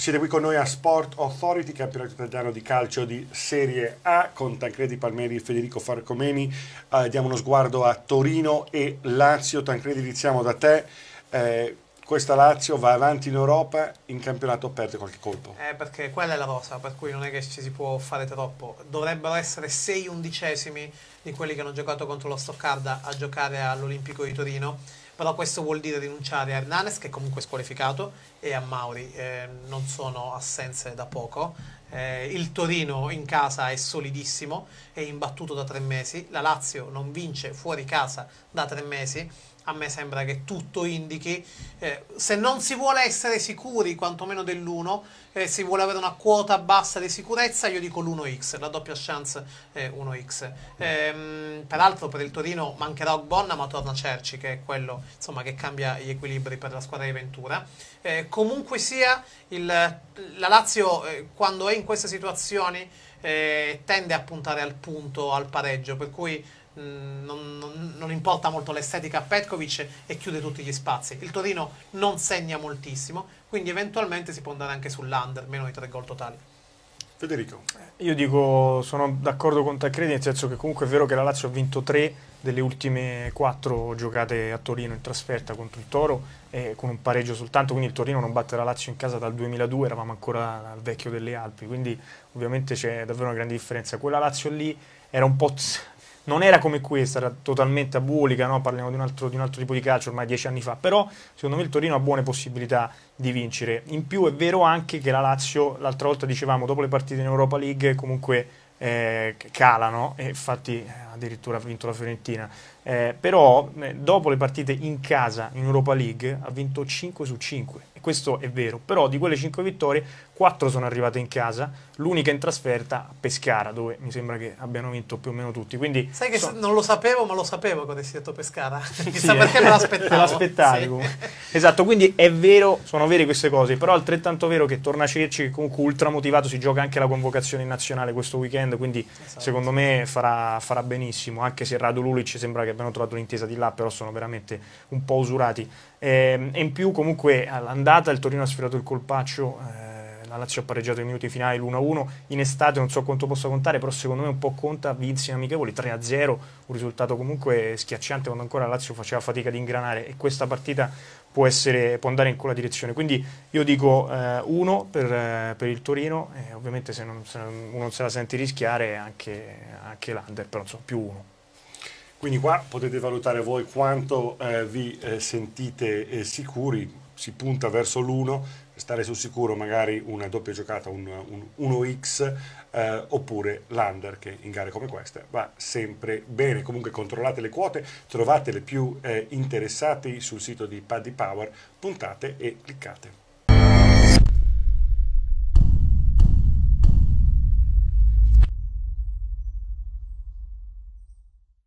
Siete qui con noi a Sport Authority, campionato italiano di calcio di Serie A con Tancredi Palmeri e Federico Farcomeni. Eh, diamo uno sguardo a Torino e Lazio. Tancredi, iniziamo da te. Eh, questa Lazio va avanti in Europa, in campionato perde qualche colpo. Eh, perché quella è la rosa, per cui non è che ci si può fare troppo. Dovrebbero essere sei undicesimi di quelli che hanno giocato contro lo Stoccarda a giocare all'Olimpico di Torino, però questo vuol dire rinunciare a Hernanes, che è comunque squalificato, e a Mauri, eh, non sono assenze da poco. Eh, il Torino in casa è solidissimo, è imbattuto da tre mesi, la Lazio non vince fuori casa da tre mesi, a me sembra che tutto indichi, eh, se non si vuole essere sicuri quantomeno dell'1, eh, si vuole avere una quota bassa di sicurezza, io dico l'1x, la doppia chance è 1x. Ehm, peraltro per il Torino mancherà Ogbonna ma torna Cerci, che è quello insomma, che cambia gli equilibri per la squadra di Ventura. Eh, comunque sia, il, la Lazio eh, quando è in in queste situazioni eh, tende a puntare al punto, al pareggio, per cui mh, mm, non, non, non, importa molto l'estetica a Petkovic e chiude tutti gli spazi. Il Torino non segna moltissimo, quindi eventualmente si può andare anche sull'under, meno di tre gol totali. Federico. Io dico, sono d'accordo con te, Credi, nel senso che comunque è vero che la Lazio ha vinto tre delle ultime quattro giocate a Torino in trasferta contro il Toro, eh, con un pareggio soltanto, quindi il Torino non batte la Lazio in casa dal 2002, eravamo ancora al vecchio delle Alpi, quindi ovviamente c'è davvero una grande differenza. Quella Lazio lì era un po' non era come questa, era totalmente abulica, no? parliamo di un, altro, di un, altro, tipo di calcio ormai dieci anni fa, però secondo me il Torino ha buone possibilità di vincere. In più è vero anche che la Lazio, l'altra volta dicevamo, dopo le partite in Europa League comunque eh, calano, e infatti eh, addirittura ha vinto la Fiorentina, eh, però eh, dopo le partite in casa in Europa League ha vinto 5 su 5 questo è vero, però di quelle 5 vittorie 4 sono arrivate in casa, l'unica in trasferta a Pescara, dove mi sembra che abbiano vinto più o meno tutti. Quindi, Sai che so... non lo sapevo, ma lo sapevo quando si è detto Pescara, chissà sì, sembra eh. che me l'aspettavo. sì. Esatto, quindi è vero, sono vere queste cose, però è altrettanto vero che torna Cerci, che comunque ultra motivato, si gioca anche la convocazione in nazionale questo weekend, quindi esatto. secondo me farà, farà, benissimo, anche se Radu Lulic sembra che abbiano trovato un'intesa di là, però sono veramente un po' usurati. Ehm, e in più comunque eh, andare andata il Torino ha sfilato il colpaccio, eh, la Lazio ha pareggiato i minuti finali l'1-1, in estate non so quanto possa contare, però secondo me un po' conta, vinse in amichevoli 3-0, un risultato comunque schiacciante quando ancora la Lazio faceva fatica di ingranare e questa partita può, essere, può andare in quella direzione. Quindi io dico 1 eh, per, eh, per, il Torino, ovviamente se, non, se uno non se la sente rischiare anche, anche l'Under, però insomma più 1. Quindi qua potete valutare voi quanto eh, vi eh, sentite eh, sicuri si punta verso l'1, stare sul sicuro magari una doppia giocata, un, un 1x, eh, oppure l'under che in gare come queste va sempre bene. Comunque controllate le quote, trovate le più eh, interessate sul sito di Paddy Power, puntate e cliccate.